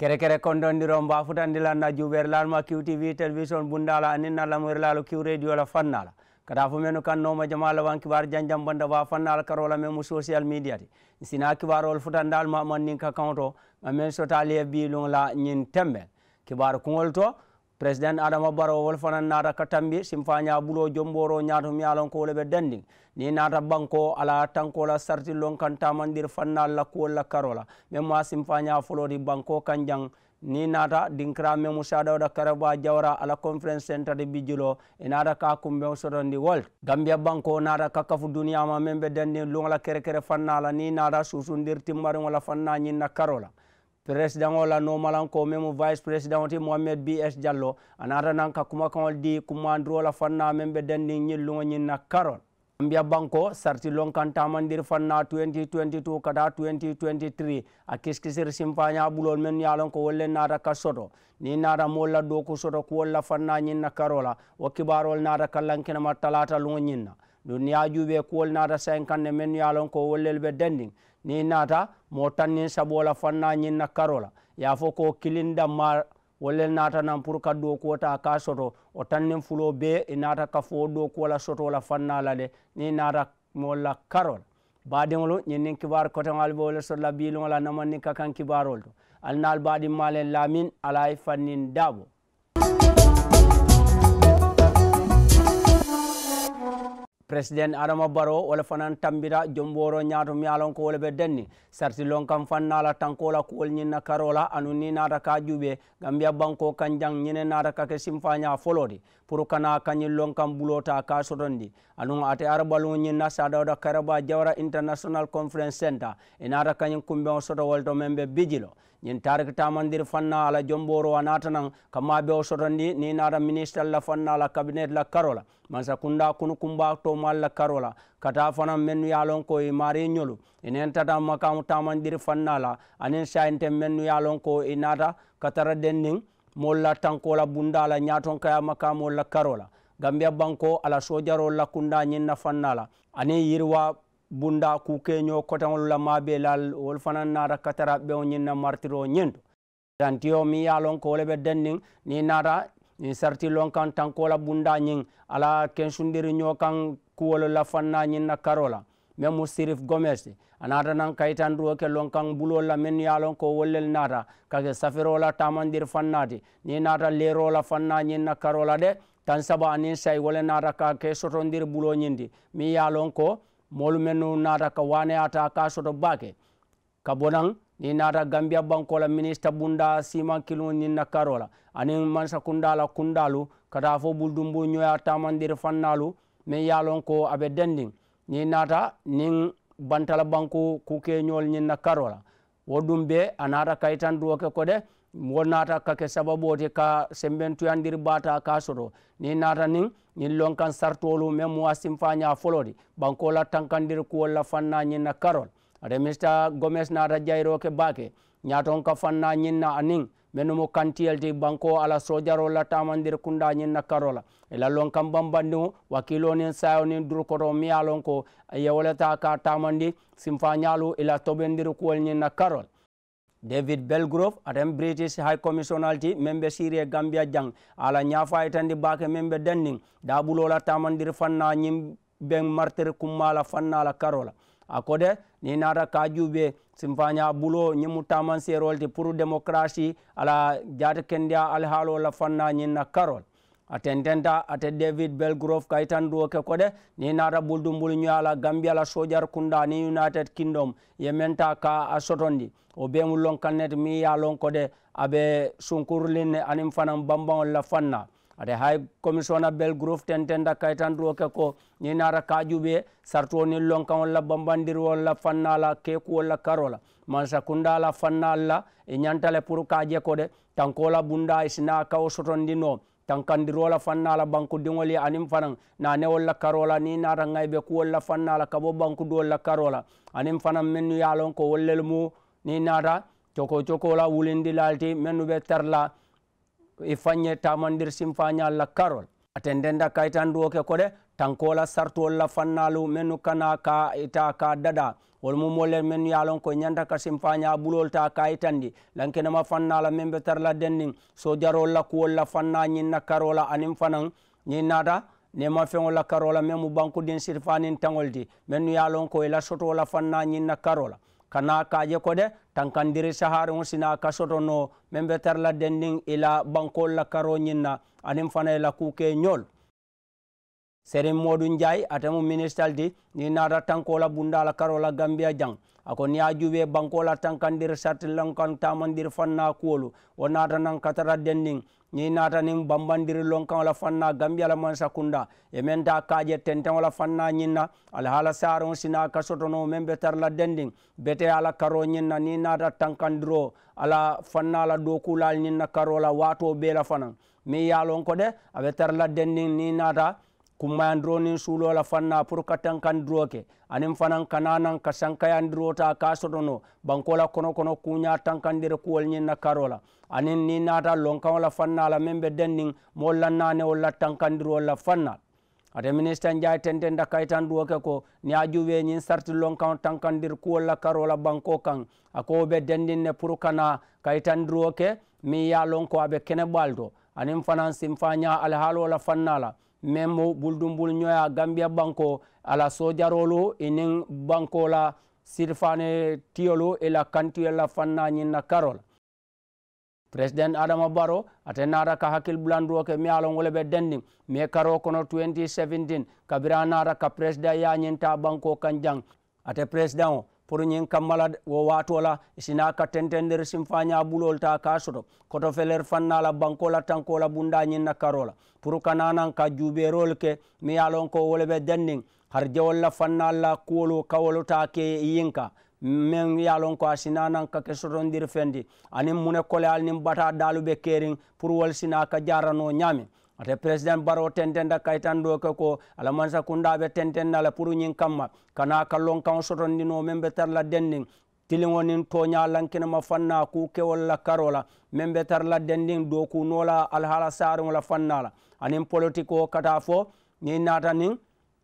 kere kere kondondiro mba futandilanna juuɓerlalma qtv television bundala aninnallamoyrlalo q radio la fannala kada fo menu kannoma jama lawan kibar janjam banda ba fannala karola men social media ti sina kibarol futandalma mannin ka kanto gamen sotali e bilon la ñin tembel kibar kuŋol to Presiden adama baro wolfana nara katambi simfanya bulo jomboro ñaato mialon ko wole ni Nara banko ala tankola sartillon kan tamandir fanna lakkuwol la karola même simfanya simfaña banko kanjang. ni Nara dinkra memu da karaba jawra ala conference center di bijulo e naata ka kumbeŋ sotondi wolt gambia banko nara ka kafu membe meŋ Lungala Kere kere kerekere fanna la ni Nara susundir timmariŋo wala fanna na karola president o la nomalanko mu vice president ti mohamed bs diallo anata nan ka kumakaŋol di kumandiro la fanna meŋ be dendiŋ ñilluŋo ñiŋ na karol gambia banko sarti lonkantamandir fanna 2022 kata 2023 a kiskisir simfaña ɓulol men yalon ko wolle nata ka soto ni nata mol la doku soto kuwol la fanna ñinna karola wo kibarol nata kallankinama talata luŋo ñinna duniya juɓe kuwol nata 50 ne men yalon ko wollel ɓe dendin ni naata mo tannin sabola fanna ñinna karola ya fo ko kilindamma wolle naata nan pour kaddo kuota ka soto o tannin fulo be e naata ka fo ɗo kuwola sotola fanna la de ni naata molla karola baadiŋolu ñinnin kibar kotoŋal be wole sotola biluŋol a namanni ka kan kibarol to alinaal baɗin malen lamin ala ye fannin daaɓo president adama baro wala fanan tambira jomboro ñaato miyalon ko wala ɓe denni sarti lon kam fannala tankola kuwol ñinna karola anu ni nata ka juuɓe gambiya banko kan jang ñine nata kake simfaña folode pour kana kañin lon kam bulota ka sotondi anu ate arabalu ñinna sadawda karaba jawra international conference center e nata kañin kumbeŋo sotowol to men ɓe bijilo ñin tarik tamandir fanna ala jomboro a natanan kamma be o sotondi ni nata ministre la fanna la cabinet la karola mansa kunda kunu kumba to mal la karola kata fana mennu yalon ko e mari nyolu enen tata makamu tamandir fanna la anen sayinte mennu yalon ko e nata katara denning molla tankola bundala nyaton kaya makamu la karola gambia banko ala sojaro la kunda ñin na fanna la anen yirwa bunda kukeño kotaolula maɓe lal wol fanan nara katara ɓe o ñinna martir o ñendo tantio mi yalon ko wole ɓe dennin ni nara ni sarti lon kan tankola bunda ñin ala kensudiri ño kan kuwolola fanna ñinna karola min mo sirif gomes a natanan kaytan ɗuo ke lon kan bulolla min yalon ko wollel nata kake safirola tamandir fannati ni nata lerola fanna ñinna karola ɗe tan saba anin say wole nata ka ke sotodir buloñindi mi yalon ko moolu mennu naata ka waaneyata ka soto baake ka bonan ni naata gambia banko la bunda siman kiliŋo ñiŋ na karo la aniŋ mansa kundala kundalu ka taa fo buldumbu ñoya tamandiri fannaalu meŋ ye a loŋ ko a be dendiŋ ni naata niŋ bantala banko kukeñoolu ñiŋ na karo la wo be a naata kayitanduwo ke ko de wo nata kake sababoti sababoo ti ka sembentuyandiri baata ka soto ni nata nin ñin lonkan sartolu sartoolu meŋ mu a sinfaña folo ti banko la tankandiri kuwol la fanna ñiŋ na karol ate mista gomes nata jayiro ke bake ñaatoŋ ka fanna ñiŋ na aniŋ mennu mu kantiyel ti banko ala sojaro la tamandiri kunda ñiŋ na karo la ila loŋ kaŋ bambandiŋo wakilo niŋ sayo nin durkoto miya lon ko yewoleta ka tamandi sinfañaalu ila tobendiri kuwol ñiŋ na karo david belgrove aten british high commissionalty memɓe syrie gambia diang ala ñafa tandi bake memɓe dandin daɓulola tamandir fanna ñim ɓen martire kummala fannala karola a kode ni nata ka juuɓe simfaña bulo ñimu tamansérolti pour démocratie ala jaata kendiya alhaalola fanna ñinna karol atendenda ate david belgrof kaytan duwoke koɗe ni nata ɓuldumbul ñoala gambia la sodiar kunda ni united kingdom yementa ka a sotondi o bemul lon kannete mi ya lon koɗe aɓe sunkurlinne anim fanan bambaol la fanna ate hay commission a belgrof tentenda kaytan duwoke ko ni nata kajuɓe sartoni lonkan olla bambandirwolla fannala kekuwolla karola mansa kundala fannalla e ñantale pour kaje koɗe tankola bunda e sina kawo sotondino tankandirola fannala bankudiŋol anim aniŋ fanaŋ nanewol la karola ni nata ŋa be kuwol la fannala ka bo bankuduwol la karola anim fanaŋ mennu ye a ko wol mu ni nata coko coko la wulindilal ti mennu be tara la i tamandir sinfañal la karol atendenda kayitanduwo ke ko tankola sartuwol la fannalu mennu kana ka ita ka dada wolmu mollel men yalon ko ñanta ka simpaña ɓulol ta kayitandi lankinama fannala men ɓe tarla dendin so jarol la kuwol la fanna ñinna karola anin fanan ñin nata nema feŋol la karola men mu bankudin sirfanin taŋol di mennu yalon ko ila e sotola fanna ñinna karola kana kaje kode tankandiri saharin sina ka sotono men ɓe tarla dendin ila e bankol la karo ñinna anin fana ila e kuke ñol sere modu ndiaye atemo ministal di ni nata tankola bundala karola gambia jang ako ni ajuɓe bankola tankandir sarti lonkan tamandir fanna kuwolu wo nata nan katara dennin ni nata nin bambandir lonkanola fanna gambia la man sakunda e menta kaje tentenola fanna ñinna alhaala saron sina kasotono men ɓe tarla dendin bete ala karo ñinna ni nata tankandiro ala fanna la dokulal ñinna karola wato ɓeela fanan mi yalon ko de aɓe tarla dendin ni nata kumayandiro sulo la fanna pour ka tankandiro ke anin fanan kananan ka sankayandiro ta ka sotono bankola kono kono kuña tankandire kuwol ñin na karola anin ni nata lonkaŋo la fanna la meŋ be denniŋ moolu la naane wol la fanna ate ministre njay tenten da kaytan duwo ke ko ni a juwe ñin sarti lonkaŋo tankandir kuwol la karola banko kan ako be dendin ne pour kana kaytandiro ke mi ya lonko abe ko kene ɓaal to aniŋ fanaŋ sinfaña alhaalo la fanna la men bo buldumbul ñoya gambia banko ala sojarolu inin bankola sirfane tiyolu ila kantiyola fanna ñinna karol président adama baro ate nara ka hakkil bulanduwo ke mi alongole ɓe dendin mai e karo kono 2017 kabira nara ka président yañinta banko kan jang ate président o pour ñin kammala wo watola sina ka tentender simfañabulol ta kasoto koto feler fannala bankola tankola bunda ñinna karola pour kananan ka juɓerol ke mi yalon ko wolɓe dennin har jewolla fannalla kuwolo kawolo ta ke yinka min yalon ko a sinanan kake sotondir fendi anin mune kole al nin bata daluɓe kerin pour wol sina ka jarano ñami ate président baro tentenda kaytan ɗo ke ko alamansa kunɗaɓe tentenda ala pour ñin kamma kana kallon kan sotondino men ɓe tarla dendin tilio nin toña lankinama fanna ku kewolla karola men ɓe tarla dendin dow ku nola alhala saarola fannala anin politique o kata fo ni nata nin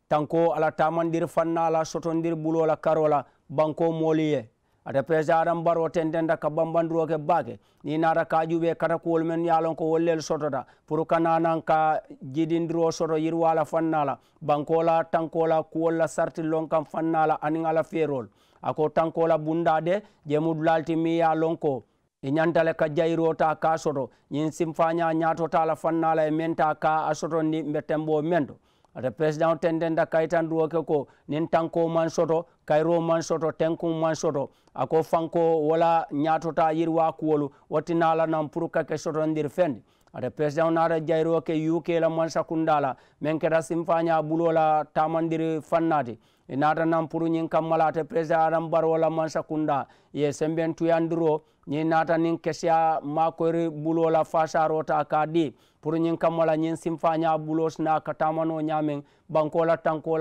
tanko ala tamandir fannala sotondir bulola karola banko moliye représent an mbaro ten denda ka bambandiroke bake ni nata ka ƴuɓe kata kowol men yalon ko wollel sotota pour kananan ka jiɗindiro soto yir wala fannala bankola tankola kuwolla sarti lon kam fannala anin ala ferol ako tankola bunda de jemudu lalti mi ya lon ko e ñantale ka jayirota ka soto ñin simfaña ñatotala fannala e menta ka a soto ndi mbe tembo mento ata president tendenda kaitan duwo ke ko nin tanko man soto kayro man soto tenkun man soto ako fanko wala ñatota yirwa kuwolu wotinala nan pour kake sotondir fendi ate president naata jayiro ke uk la mansa kundala men keta simfaña bulo la tamandiri fannati naata nan puru nyin kammala ate président adam baro la mansa kunda ye semben tuyandiro ñin naata nin kesiya makori bulo la fasarota kadi puru nyin ñin kammala ñin simfaña bulo sina ka tamano ñamen banko la tanko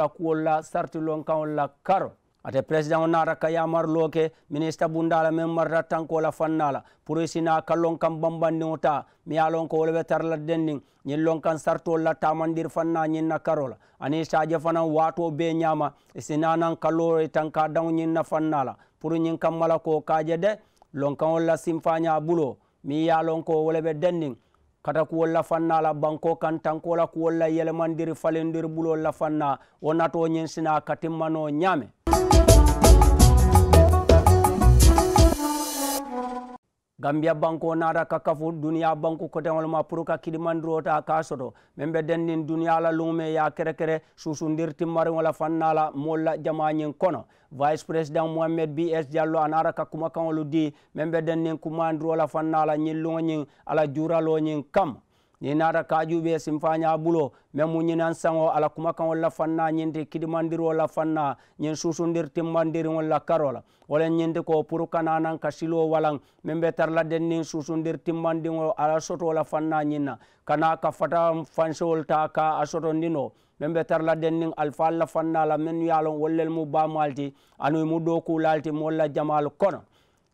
karo ate président o naata ka yamar looke ministre bundala min marta tankola fannala porosina kallon kam bambandi o ta mi yalon ko wolɓe tarladden nin ñin lon kam sarto latta mandir fanna ñinna karola ani sadie fanan wato be ñama sinanan kallo tan ka dan ñinna fannala pour ñin kam mala ko kaje de lon kam wolla simfaña bulo mi yalon ko wolɓe dennin kata ku wolla fannala banko kan tankola ku wolla yelemandir falendir bulo la fanna wonato ñin sina katimmano ñame gambia banko nata kakafu duniya banku kotewol ma pour ka kilimandurota ka soto min ɓe dennin duniya la lume ya kerekere susundir timmariŋola fannala molla jamañin kono vice président mohamed bs diallo anara ka kumakaŋolu di min ɓe dennin kumandurola fannala ñin ñin ala juraloñin kam ni nata kajube simfaña bulo men mu ñinan sango ala kumakaŋol la fanna ñinti kidimandiro la fanna ñin susundir timmandiriŋol la karola la wala ñinti ko pour kananan ka silo walaŋ men be tarla la dennin susundir timmandiŋo ala soto la fanna ñinna kana ka fata fansewol ta ka a sotondino men be tarla den nin alfa la fanna la men ye a wollel mu bamalti anu mu dokulalti la jamal kono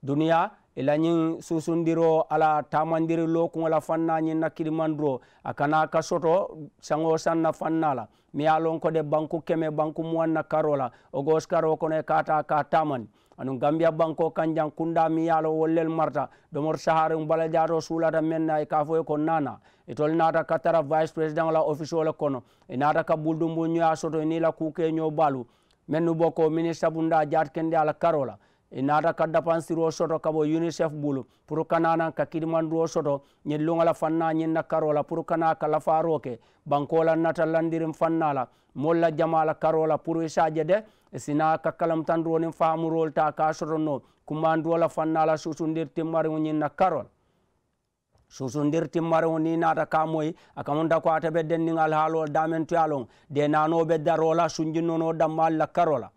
duniya ilañin susundiro ala tamandiri lokuŋo la fanna ñiŋ na kilimandiro a kana ka soto saŋo saŋ na fanna la mi ye a loŋ ko de banku keme banku muwaŋ na karo la wo goos karo kono e kata ka tamani anu gambia banko kanjan kunda mi ye a lo wollel marta domor sahariŋ balajato sulata meŋ na e ka fo ye ko nana itol e nata ka tara vice président la office le kono i e nata ka buldumbu ñoya soto e ni la kuke ño balu meŋ nu bo ko ministre bunda jaat kende ala karo la inata kadda pan siro soto kabo unicef bulu pour kanana ka kidimanduro soto ñin luŋala fanna ñin na karola pour kana ka lafaro ke bankola nata landirin fannala molla jamala karola pour isaje de sina ka kalamtanduro nin famurol ta ka sotonno kumandurola fannala susundir timmariŋo ñin na karola susundir timmareŋo ni naata ka moyi a kamunta ko ate be denniŋ alhaalol damen tuyalon de nano be darola sunjinnono dammal la karola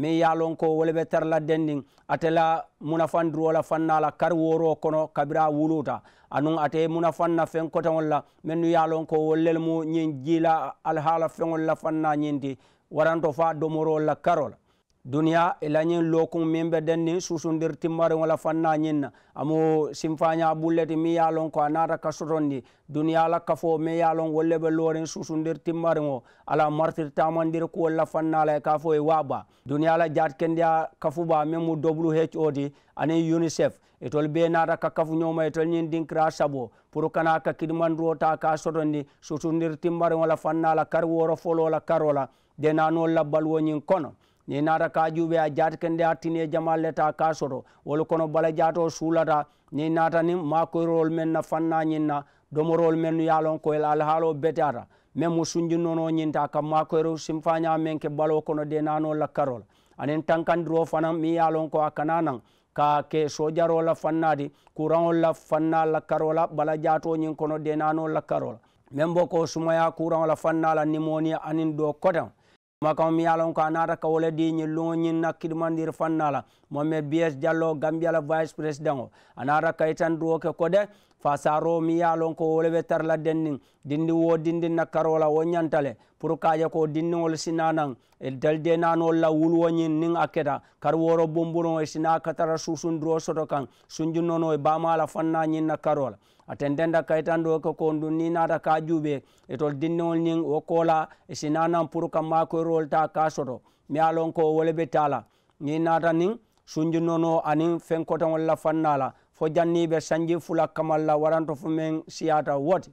min yalon ko wole ɓe tar ladden ndin atela munafandiru ola fannala kar woro kono kabira wuluta anon ate munafanna fen kotagol la min nu yalon ko wollel mu ñin jiila alhaala feŋol la fanna ñinti waranto fa domorol la karola duniya ila ñin lokun min be den ni susundir timmari wala fanna ñin na amu simfaña bulleti mi ya lon ko a nata kasorondi duniya la kafo mi ya lon wolle be lorin susundir timmari o ala martir tamandir kuwol la fanna la ka fo e ba duniya la jat kendiya kafuba min mu who ti ani unicef itol be nata ka kafu ñoma itol ñin dinkira sabo pour kana ka kidimandiro ta ka sotondi susundir timmari wala fanna la e kar woro folo la karola denanol la balwo ñin kono ni nata kaju be a jati kende a tine jamal leta ka soro wolu kono bala jato sulata ni nata ni makoyrol men na fanna ñinna domorol men ya lon ko alhaalo betata ata mu sunji nono ñinta ka makoyro simfaña men ke balo kono de nano la karol anin tankandiro fana mi yalon ko a kananan ka ke sojaro la fannadi kuraŋol la fanna la karola bala jato ñin kono denano la karola men bo ko sumaya kuraŋo la fanna la nimoniya anin do kotan makam mi yalon ko a nata ka wole di ñi luŋo ñin na kidmandir fannala mohamed bs diallo gambia la vice président o a nata ka itan duwo ke kode fa saro mi yalon ko wole ɓe tarla dennin dindi wo dindi na karola wo ñantale pour kaƴa ko dindiŋol sinanan e dal de nanol la wulwo ñin nin a keta kar woro bomburoŋo e sina katara susunduwo soto kan sunjunnono e bamala fanna ñin na karola atendenda kaitan do ko kondu ni nata ka juube etol dinnol nin wo kola sinanan pour ka makoyrol ta ka soto mi ye lon ko wole be tala ni nata nin sunjinono anin fenkotan walla fannala fo janni janniɓe sanji fula kamalla waranto fu men siyata woti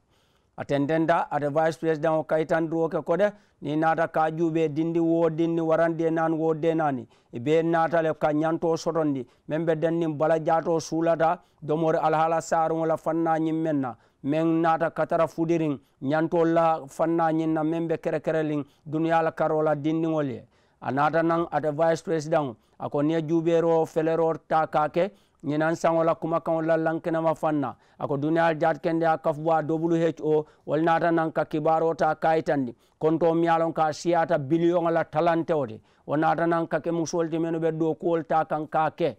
atendenda ada vice président o kaytan duwoke koɗe ni naata ka ƴuuɓe dindi woodinni warandi e nan wodde nani e ɓe natale ka ñanto soton ndi min ɓe dennin bala diato suulata domore alhaala sarugola fannañin men na min naata katara fuɗirin ñantolla fannañin na min ɓe kere kerelin duniyala karola dindigol ye a naata nan ada vice président ako ni e juuɓero felero ta kake ñinan saŋola kuma kaŋo lallankinama fanna ako duniyal jatkende a kafuba wo wol naata nan ka kibaro ta kayitandi konto miyalon ka siyata biliyoŋo la talantewo de wo naata nan ka ke musolti menu ɓe ɗo kuwol ta kan ka ke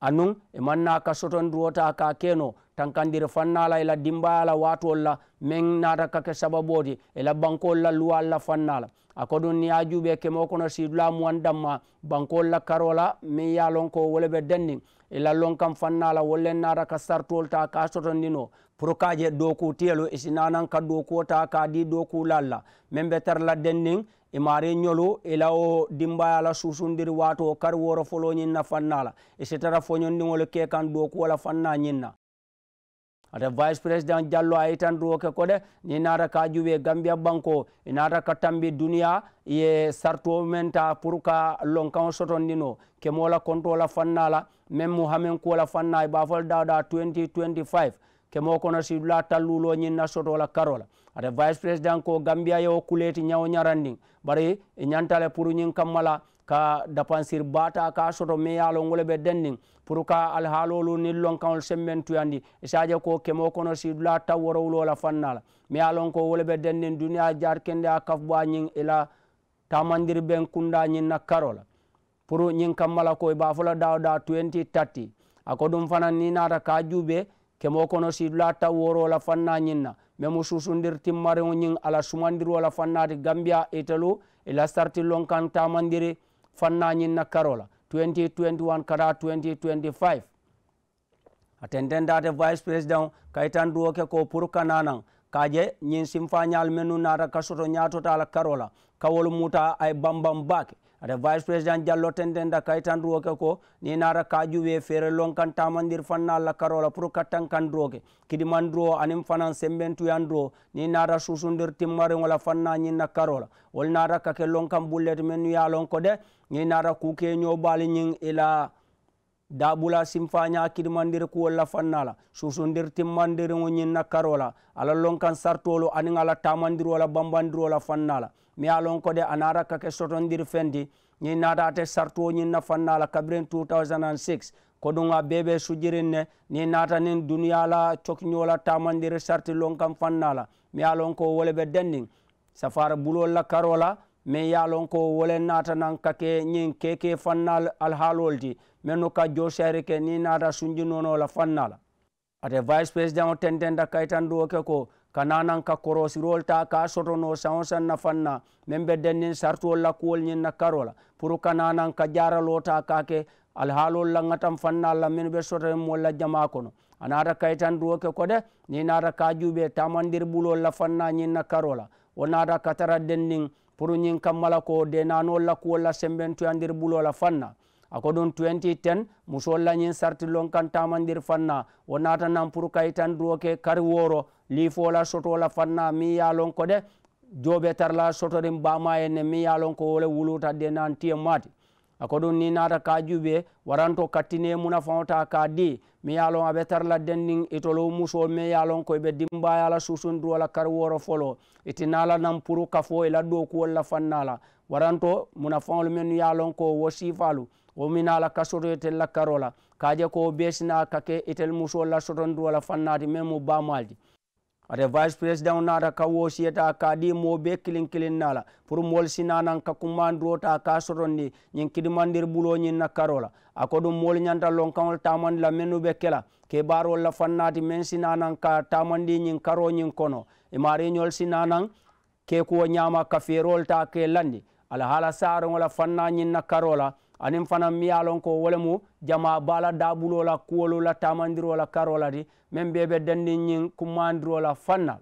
anun e manna ka sotondirota ka keno tan kandire fannala ela dimbayala watuolla min nata kake sababode ela bankoolla luwa alla fannala a koɗum ni ajuuɓe kemo kono sidulamuwan damma bankoolla karola min yalonko woleɓe denni ela lon kam fannala wolle nata ka sartuol ta ka sotondino pour kaje dokutiyelo e sinanan ka dokuota ka di dokulalla min ɓe terla dennin e mare ñolo e lawo dimbayala susundiri wato kari woro folo ñin na fannala e setata foñondiŋol kekan do ku wala fanna ñin na ata vice président diallo a yitan duwoke ko de ni naata ka juɓe gambia banko e naata ka tambi duniya ye sarto men ta pour ka lonkaŋo sotondino kemola kontola fannala même mu hamen kuwola fanna e bafol dawda 2025 kemo kono sidula talluloñin na sotola karola ata vice président ko gambia yo kuleti ñaw ñaran ndi bari e ñantale pour ñin kammala ka dépensir bata ka soto meyalo ngole ɓe den ndi pour ka alhaalolu ni lonkaol semmen tuyandi e sadia ko kemo kono si la taw worowulola fannala mi yalon ko wole ɓe den ndin duniya jar kende a kaf ɓa ñin ila e tamandir ɓen kunda ñin na karola pour ñin kammala koye bafola dawda 20 tati a ko ɗum e fana ni nata ka juuɓe kemo kono si la taw worola fanna ñinna mais susundir timmareŋo ñiŋ ala sumandir wala fannaati gambia itelu ila sarti lonkan tamandiri fanna ñiŋ na karo la 2021 kada 2025 atendendate vice president kayitan duwo ke ko pour kananan kaje ñiŋ simfañal mennu naata ka soto ñatota la karo la kawol muta ay bambam bake ada vice president jallo tendenda kaitan roke ko ni nara kajuwe fere lon kan tamandir fanna la karola pour kattan kan droke kidi mandro anim fanan sembentu yandro ni nara susundir timmare wala fanna ni na karola wol nara kake lon kan bullet men ya lon ko de ni nara kuke nyo bali nyin ila daɓula simfa ñakidmandir ku wolla fannala suso nder timmandir o ñinna karola ala lonkan sartolo anin ala tamandirola bambandirola fannala mi a lon ko de ana rakka ke sotondir fendi ñin natate sarto ñinna fannala kabiren 2006 ko ɗum a bebe sujirin ne ni natanin duniyala cokñola tamandir sarti lonkan fannala mi a lon ko woleɓe dendin safara bulolla karola min yalon ko wolen natanan kake ñin keke fannal alhalol di menno ka joseere ke ni naata sunjinonola fannala ate vice président o tententa kay tan ɗo ke ko kananan ka korosirol ta ka sotono sao san na fanna min ɓe dennin sartuol lakkuwol ñin na karola pour kananan ka jaralo ta kake alhaalol laggatan fannaallah min ɓe sotoen molla jama kono a naata kay tan ɗo ke ko de ni naata ka juuɓe tamandir ɓulol la fanna ñin na karola o naata katara dennin pour ñin kammala ko de nano lakkuwol la sembentuyandir ɓulola fanna ako ɗum 2010 musollañin sarti lonkan tamandir fanna wo natanan pour kay tan duoke kari woro lifola sotola fanna mi yalonko de joɓe tarla sotorin bama enne mi yalonko wole wuluta de nan tiye maati ako ɗum ni nata ka juɓe waranto kattine muna fawta ka di mi yalon aɓe tarla dendin itolo muso mi yalon koyeɓe dimbayala susundurola kari woro folo itinala nan pour kafo ila e ɗo kuwolla fannala waranto muna fawol men yalon ko wo sifalu womina la kasoto itel la karola kaje ko besina kake itel muso la sotonduwola fannati même mo bamaldi ate vice président nata ka wosiyata kaɗi mo be kilin kilin nala pour mol sinanan ka kumanduwo ta ka sotondi ñin kidimandir ɓulo ñin na karola a koɗum mol ñanta lon kaol tamandi la men uɓe kela ke ɓarol la fannati men sinanan ka tamandi ñin karo ñin kono imareñol e sinanan ke kuwo ñama ka ferol ta ke landi alahala sarogola fanna ñin na karola anin fana mi ye lon ko wolemu jama bala dabulo la kuwolu la tamandiro la karo la di men be be dandi ñin kummandiro la fanna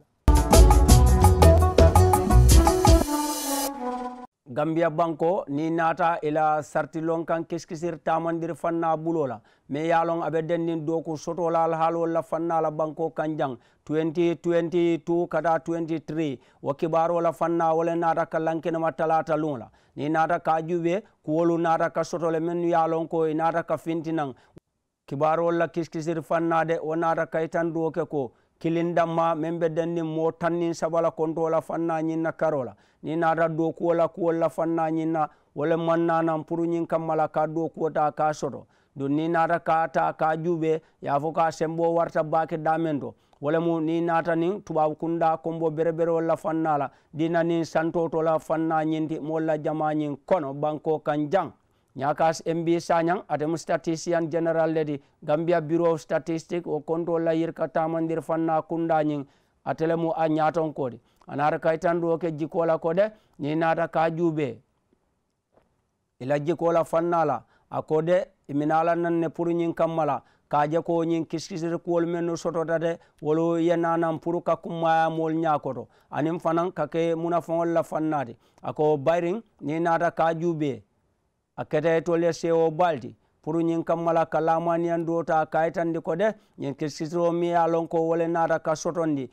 gambiya banko ni nata ila sarti lon kan kiskisir tamandir fanna bulo la me yalon abe dennin doku soto la alhalo la fanna la banko kanjang 2022 kada 23 wo wakibaro la fanna wala nata ka ma talata lon la ni nata ka ƴuɓe kuwolu nata ka sotole men yalon e ko e nata ka fintinan kibaru olla kiskisir fannade wo nata kaytan duwoke ko kilindanma min ɓeddennin mo tannin sabala kontola fanna ñinna karola ni nata do kuwola kuwolla fanna ñinna wole mannanan pour ñin kammala ka do kuwota ka soto don ni nata ka ta ka ƴuɓe yafo ka sembo warta bake damen to wala mu ni natani tubabu kunda kombo bere bere walla fannala dina ni santotola fanna ñinti molla jamañin kono banko kan jang ñakas mbi sañang atem statistian général ledi gambia bureau of statistique o konto la yirka tamandir fanna kundañin atele mu a ñaton kodi anata kay tan ɗo ke jikola ko de ni nata ka juɓe ila jikola fannala a ko de minala nan ne pour ñin kammala kaje ko ñin kiskisir kuwol men no sotota de wolu yenanan pour ka kummaya mool ñakoto anin fanan kake munafoŋol la fannati ako bayrin ni nata ka juubee a kete tolle sewo balti pour ñin kammala ka lamaniyan do ta kayitandi ko de ñin kiskisiro mi ya lon ko wole nata ka sotondi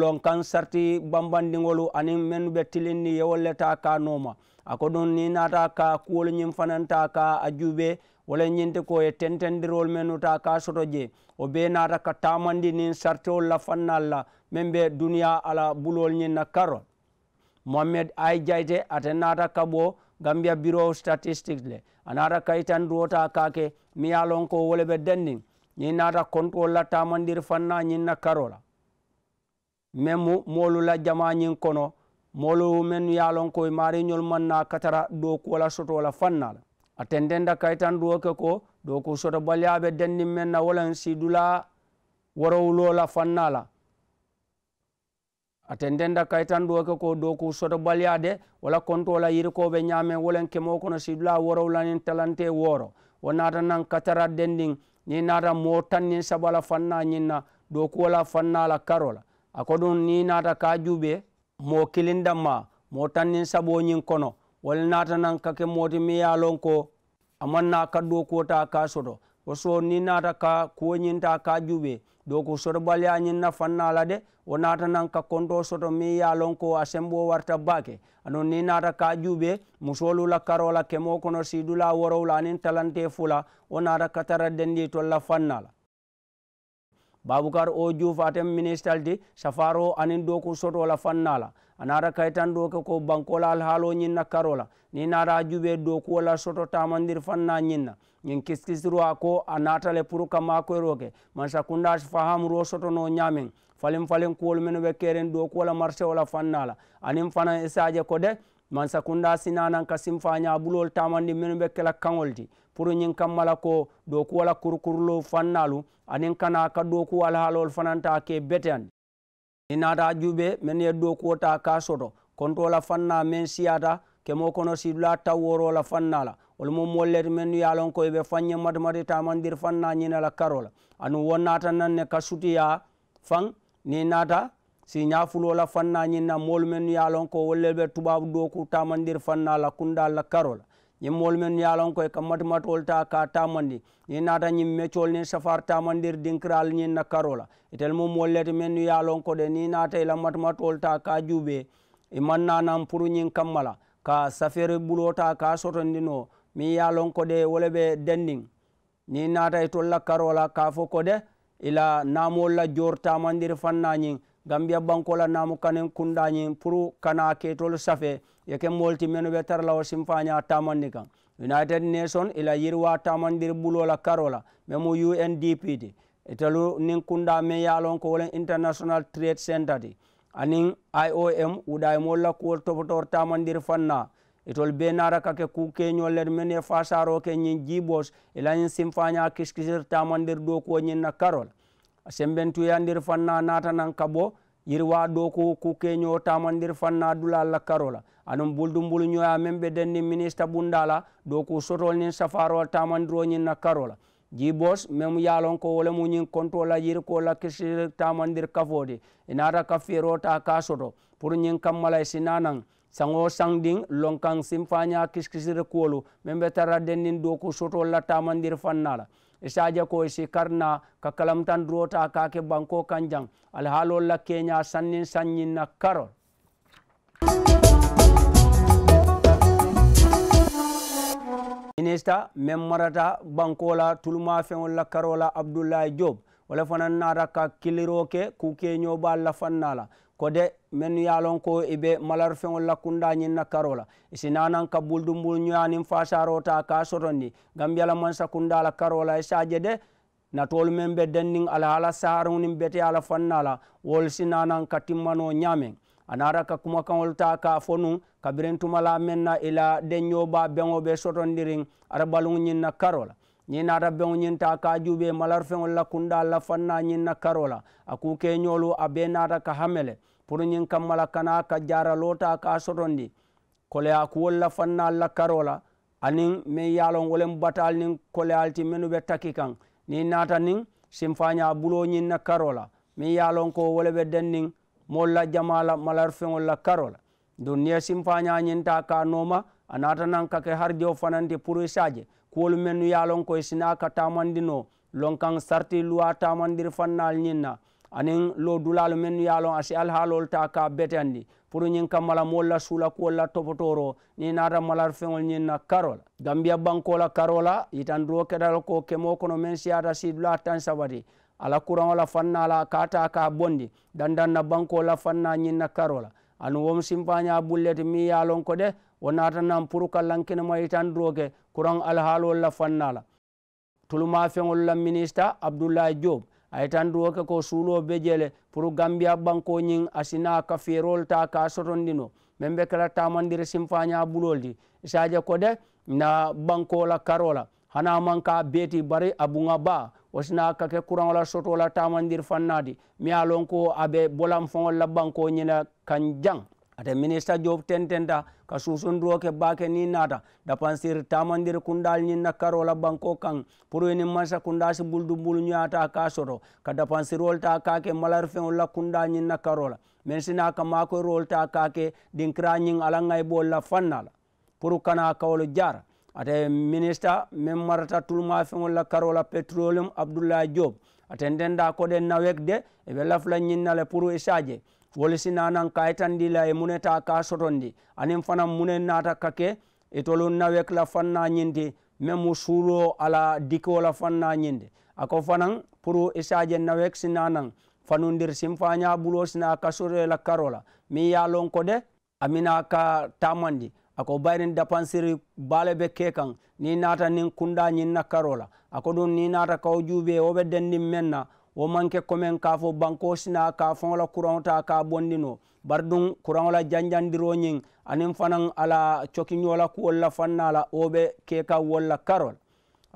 lon kan sarti bambandiŋolu anin mennu ɓe tilinni yewolle ta ka nooma ako ɗum ni nata ka kuwol ñin fananta ka a juubee wala ñinte koye tentendirol men uta kasoto je o be naata ka tamandi nin sartewol lafannal la min ɓe duniya ala bulol ñinna karol mohammed ay diayte ate naata kaɓo gambia bureau statistique le a naata kaytan duwota kake mi yalon ko wole ɓe dendin ñin naata control la tamandir fanna ñinna karola min mo molula jama ñin kono molu men yalon koye mari ñol manna katara ɗo kuwala sotola fannala atendenda kaytan duwoke ko doku soto baliyaɓe dennin men na wolan sidula worowulola fannala atendenda kaytan duwoke ko doku soto baliyade wala kontola yirikoɓe ñamen wolen kemo kono sidula worowulanin talante wooro wo nata nan katara dendin ni nata mo tannin saɓala fanna ñinna doku wala fannala karola a ko ɗum ni nata kajuɓe mo kilindanma mo tannin saɓoñin kono wol natanan kake moti mi yalon ko aman na kaddo kota ka soto woso ni nata ka kuwoñinta ka juɓe do ko soto ɓaliyañin nafannala de wo natanan ka konto soto mi yalon ko a sembo warta bake anon ni nata ka juɓe musolula karola kemo kono sidula worowla anin talante fula wo nata katara dendi tolla fannala babukar o juufaten ministal di safaro anin do ko sotola fannala a nata kaytan ɗo ko bankola alhaalo ñinna karola ni nata juɓe do kuwala soto tamandir fanna ñinna ñin kiskisiro a ko a natale pour ka makoyroke mansa kundage fahamuro sotono ñamen falin falin kuwol men ɓe keren do kuwala marché wala fannala anin fana esaje ko de mansa kunda sinanan ka simfaña ɓulol tamandi min ɓe kela kaŋolti pour ñin kam mala ko do kuwala kurkurlo fannalu anin kana ka do kuwa alhaalol fananta ke bete an mi nata juɓe min yeddo kuota ka soto kontola fanna min siyata kemo kono sidula taw worola fannala olmum mollete min yalon koyeɓe fanñe matmati tamandir fanna ñinala karola anu won nata nanne ka sutiya fan ni nata si ñafulola fanna ñinna molu min yalon ko wolleɓe tubabu ɗo ku tamandir fannala kundalla karola yimmol men yalon koy ka matmatol ta ka tamandi ni nata yim meccol ni safar tamandir dinkiral ñin na karola etel mum mollete men nu yalon ko de ni nata la matmatol ta ka juuɓe e mannanan pour ñin kammala ka safere ɓulo ta ka sotondi no mi yalon ko de wole ɓe dendin ni nata e tolla karola ka fo ko de ila namol la jor tamandir fannañin gambiya bankola namu kanen kunɗañin pour kana ketol safe yeke molti meno ɓe tarlawo simfaña tamandi kan united nation ila yirwa tamandir ɓulola karola memo undpt italu nin kunda men yalon ko wolen international trade center ti anin iom wuɗay mol lakkuwol topotor tamandir fanna etol be nara kake ku keñolled men e fasaro ke ñin jibos ilañin simfaña kiskisir tamandir ɗokuwo ñin na karol sembentuyandir fanna natanan kaɓo yirwa ɗo ko kukeño tamandir fanna dula allah karola anon bulduɓulu ñoya men ɓe denni ministre ɓundala ɗo ko sotol nin safarol tamandiroñin na karola jibos mem yalon ko wole muñin contrôle ayir ko lakkisir tamandir kafode inata ka ferota ka soto pour ñin kam malay sinanan sango sangdin lonkan simfaña kiskisir kuolu men ɓe tara dennin ɗo ko sotol la tamandir fannala je ko isi karna ka kalamtan durota kake banko kanjang alhalol la kenya sannin sanyin na karol minista men marata bankola tuluma feŋol la karola abdoulaye job wala fana nata ka kiliro ke kukeñoba la fanna la kode men yalon ko ibe e malar feŋol lakkunda ñin na karola isinanan e ka buldumbul ñoyanin fasarota ka sotondi gam yalaman sakunda la karola e sadje de natolu men be dennin alahala saharunin bete ala fanna la wol sinanan ka timmano ñamen anara ka kumakaŋol ta ka fonu kabirin tumala men na ila dennoba beŋo be sotondirin arabaluŋ ñin na karola ñinata beŋo ñinta kajuɓe malar feŋo lakunɗa lafanna ñin na karola aku ke ñolu abe nata ka hamele pour ñin kammala kana ka jara lota ka sotondi kole aku wol lafanna la karola anin min yalon wolen batal nin kole alti minuɓe taki kan ni nata nin simfaña bulo ñin na karola min yalon ko woleɓe den nin molla jamala malar feŋo la karola don niye simfaña ñinta ka noma a nata nan kake harjo fananti pour sadje kuwolu mennu ye a lon ko sina ka tamandino lonkan sarti luwa tamandiri fannal ñin na aniŋ lo dulalu mennu ye lon asi alhaalolu ta ka beteyandi pour ñiŋ ka mala moolu la suula kuwolu la topotoro niŋ naata malar feŋol ñiŋ na karo la gambiya banko la karo la yitandiro kedal ko kemo kono meŋ siyata sidula tan sabati ala kuraŋo la fannala la ka ta ka bondi dandaŋ na banko la fanna ñiŋ na karo la anu wom simpaña bulleti mi yalon ko de wonatanan pour ka lankina mayi tan droke kuran alhaalol la fannala tuluma feŋol la ministe abdoulaye diob ay tan droke ko suulo be jele pour gambia banko ñiŋ asina ka feerol ta ka sotondino men be kela tamandiri simpaña bulol di sadia ko de na banko la karola hana man ka beeti bari abuŋa baa wosna ka ke kuraŋola sotola tamandir fannadi mi ye lon ko a be bolan faŋol la banko ñina kan jaŋ ate minista job tententa ka susunduro ke bake ni nata dapansir tamandir kundal ñin na karola banko kan pour ni mansa kunda buldu bulu ñata ka soto ka dapansirol ta ka ke malar feŋol la kunda ñin na karola men sina ka makoyrol ta ka ke dinkira ñin ala ŋay bol la fanna la pour kana jara ata ministre min marata tulmafeŋolla karola pétrolum abdoulah diob ata ndenda koɗe nawek de eɓe lafla ñinnale pour isadie wolisi nanan kayitandi la e muneta ka sotondi anin fana mune nata kake etolu nawek la fanna ñinti même mo suuro ala dikiwola fanna ñinde ako fanan pour isadie nawek si nanan fanundir sim faña bulo sina ka sotoela karola min yalon ko de amina ka tamandi ako mbayrin dépensiri baaleɓe ke kan ni naata nin kunɗa ñin nakkarola ako ɗum ni naata kawo juuɓe woɓe dendin menna wo manque komen ka fo banque osina ka fonola courantta ka bonɗino bar ɗum courantla janjandiro ñin anin fanan ala cokiñola kuwolla fannala woɓe ke ka wolla karol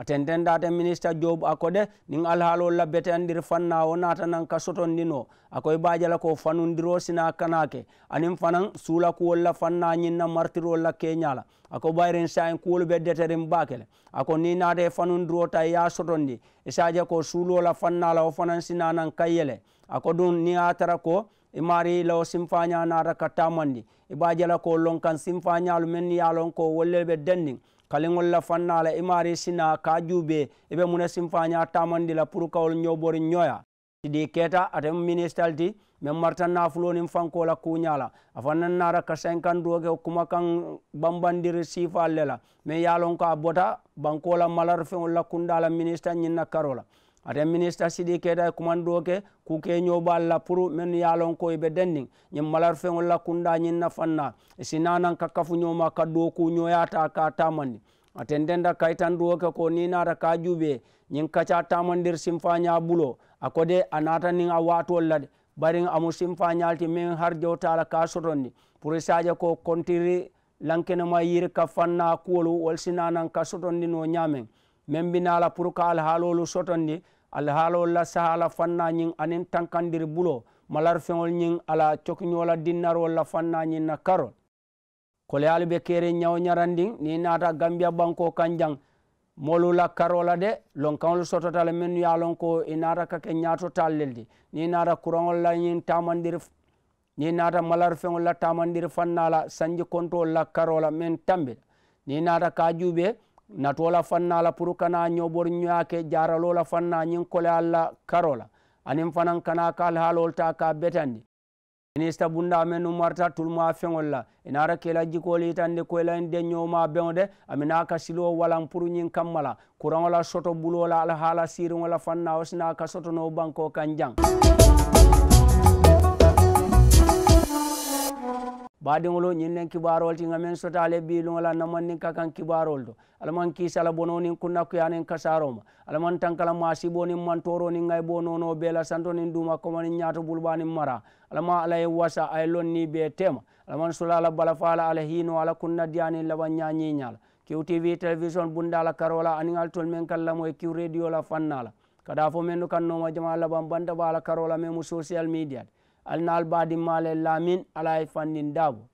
aten dendade ministére jobu akkoɗe nin alhaali o labbete andir fanna o natanan ka sotondino akoye bajala ko fanudiro sina kanake anin fanan suula kuwolla fanna ñinna martirolla keñala ako bayren sahen kuwolu ɓe deterin bakele ako ni nade fanudiro ta ya sotondi e sadia ko suulola fannala o fanan sinanan kayyele ako ɗum ni atara ko e mari lawo simfaña nata ka tamandi e bajala ko lonkan simfañalu men yalon ko wollel ɓe dendin kaliŋol la fanna la imari sina kaa juube i be muna sinfaaña tamandi la pour kawol ñobori ñoya sidi keta ate ministal ti meŋ marta naafuloniŋ fanko la kuuña la a fanna naara ka sinkan duwoke kuma kaŋ bambandiri siifaal le la meŋ ye a loŋ ko a bota bankola malar feŋol la kunda la ministar ñiŋ na karo la aten ministre siɗi keeda commande o ke kuke ñooɓa allah pour men yalon ko ɓe e denndin ñin malar feŋo lakkunɗa ñin nafanna e sinanan kakkafu ñooma kaddo ku ñoyata ka tamandi aten denda kaytan du o ke ko ninata ka juuɓe ñin kaca tamandir simfaña ɓulo a kode a natanin a watol lade barin amu simfañalti min har jewtala ka sotondi pour sadia ko contiri lankenema yir ka fanna kuwol wol sinanan ka sotondino ñamen min mbinaala pour ka alhaalolu sotonndi alhaalol la sahaala fannañin anin tankandir bulo malar feŋol ñin ala cokñola dinnarol la fannañin na karol koleyaalu be keeri ñaw ñarandin ni naata gambia banko kan jaŋ molu la karola de lonkaŋolu sototale minnu ye lon ko i naata ka ke ñaato taallel di ni naata kuraŋol la ñin tamandir ni naata malar feŋol la tamandir fannala sanji kontol la karola min tambi ni naata kaajuu be natola fannala pour kana ñoɓor ñoyake jaralola fanna ñin kole allah karola anin fanan kana kalhalolta ka betandi inista bunda men umarta tulma feŋol la inara kela jikoli itandi koylan deñoma beŋo de amina ka silo walan pour ñin kammala kuraŋola soto bulola alhala siriŋola fanna wosina ka sotono banko kan jang baadiŋolu ñiŋ neŋ kibaarolu ti ŋa meŋ sota ale la namaŋ niŋ ka kaŋ kibaarolu to alamaŋ kiisala bono niŋ kunnakuya niŋ kasaaroo ma alamaŋ tankala santo niŋ duuma koma niŋ ñaato mara alama ala wasa a ye loŋ nii bee teema alamaŋ sula ala balafa la ala ala kunna diani niŋ labaŋ ñaañiiñaa la qtv télévision bunda la karola aningal aniŋ ali tolu radio la fannala. kada fo meŋ nu kaŋ nooma jamaa labaŋ la karoo mu social media alnaal baadi maale lamin ala ye fannin daabo